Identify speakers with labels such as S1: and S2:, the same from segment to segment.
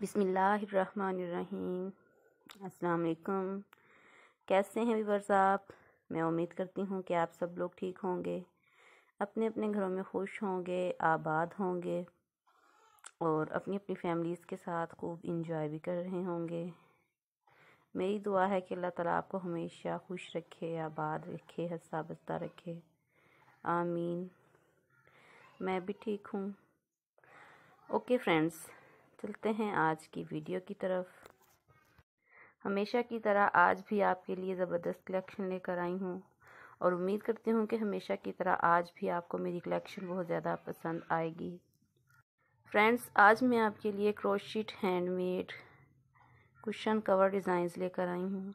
S1: बिसमीम् अल्लाम कैसे हैं वीवर्स आप मैं उम्मीद करती हूँ कि आप सब लोग ठीक होंगे अपने अपने घरों में खुश होंगे आबाद होंगे और अपनी अपनी फैमिलीज़ के साथ खूब इंजॉय भी कर रहे होंगे मेरी दुआ है कि अल्लाह ताला आपको हमेशा खुश रखे आबाद रखे हंसा बस्ता रखे आमीन मैं भी ठीक हूँ ओके फ्रेंड्स चलते हैं आज की वीडियो की तरफ हमेशा की तरह आज भी आपके लिए ज़बरदस्त कलेक्शन लेकर आई हूँ और उम्मीद करती हूँ कि हमेशा की तरह आज भी आपको मेरी कलेक्शन बहुत ज़्यादा पसंद आएगी फ्रेंड्स आज मैं आपके लिए crochet handmade cushion cover designs लेकर आई हूँ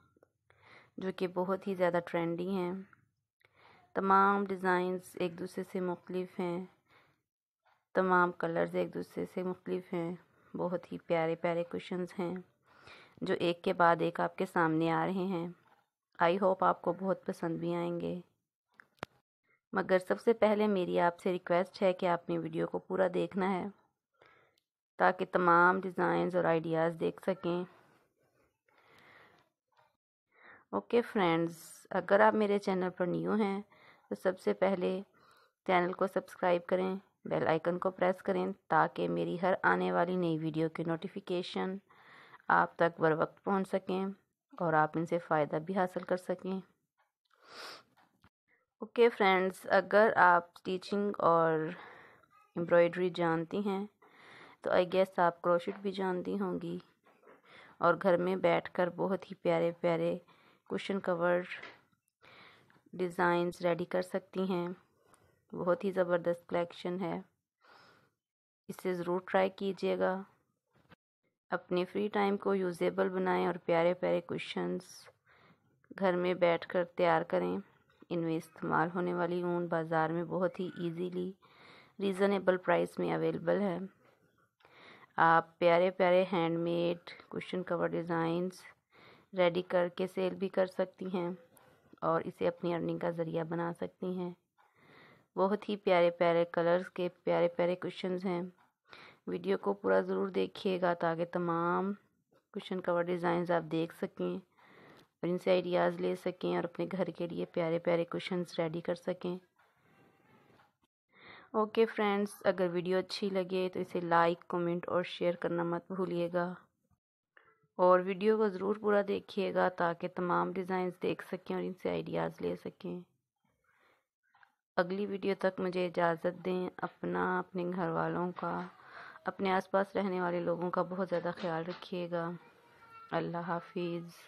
S1: जो कि बहुत ही ज़्यादा ट्रेंडी हैं तमाम डिज़ाइंस एक दूसरे से मुख्तलिफ हैं तमाम कलर्स एक दूसरे से मुख्तलिफ हैं बहुत ही प्यारे प्यारे क्वेश्चंस हैं जो एक के बाद एक आपके सामने आ रहे हैं आई होप आपको बहुत पसंद भी आएंगे मगर सबसे पहले मेरी आपसे रिक्वेस्ट है कि आपने वीडियो को पूरा देखना है ताकि तमाम डिज़ाइंस और आइडियाज़ देख सकें ओके फ्रेंड्स अगर आप मेरे चैनल पर न्यू हैं तो सबसे पहले चैनल को सब्सक्राइब करें बेल आइकन को प्रेस करें ताकि मेरी हर आने वाली नई वीडियो की नोटिफिकेशन आप तक बर वक्त पहुँच सकें और आप इनसे फ़ायदा भी हासिल कर सकें ओके okay फ्रेंड्स अगर आप स्टिचिंग और एम्ब्रॉयडरी जानती हैं तो आई गेस आप क्रोशिट भी जानती होंगी और घर में बैठकर बहुत ही प्यारे प्यारे कुशन कवर डिज़ाइंस रेडी कर सकती हैं बहुत ही ज़बरदस्त कलेक्शन है इसे ज़रूर ट्राई कीजिएगा अपने फ्री टाइम को यूज़ेबल बनाएं और प्यारे प्यारे क्वेश्चंस घर में बैठकर तैयार करें इनमें इस्तेमाल होने वाली ऊन बाज़ार में बहुत ही इजीली रीज़नेबल प्राइस में अवेलेबल है आप प्यारे प्यारे handmade cushion cover designs ready करके सेल भी कर सकती हैं और इसे अपनी अर्निंग का ज़रिया बना सकती हैं बहुत ही प्यारे प्यारे कलर्स के प्यारे प्यारे क्वेश्चंस हैं वीडियो को पूरा ज़रूर देखिएगा ताकि तो तमाम क्वेश्चन कवर डिज़ाइन आप देख सकें और इनसे आइडियाज़ ले सकें और अपने घर के लिए प्यारे प्यारे क्वेश्चन रेडी कर सकें ओके फ्रेंड्स अगर वीडियो अच्छी लगे तो इसे लाइक कमेंट और शेयर करना मत भूलिएगा और वीडियो को ज़रूर पूरा देखिएगा ताकि तो तमाम डिज़ाइंस देख सकें और इनसे आइडियाज़ ले सकें अगली वीडियो तक मुझे इजाज़त दें अपना अपने घर वालों का अपने आसपास रहने वाले लोगों का बहुत ज़्यादा ख्याल रखिएगा अल्लाह हाफिज़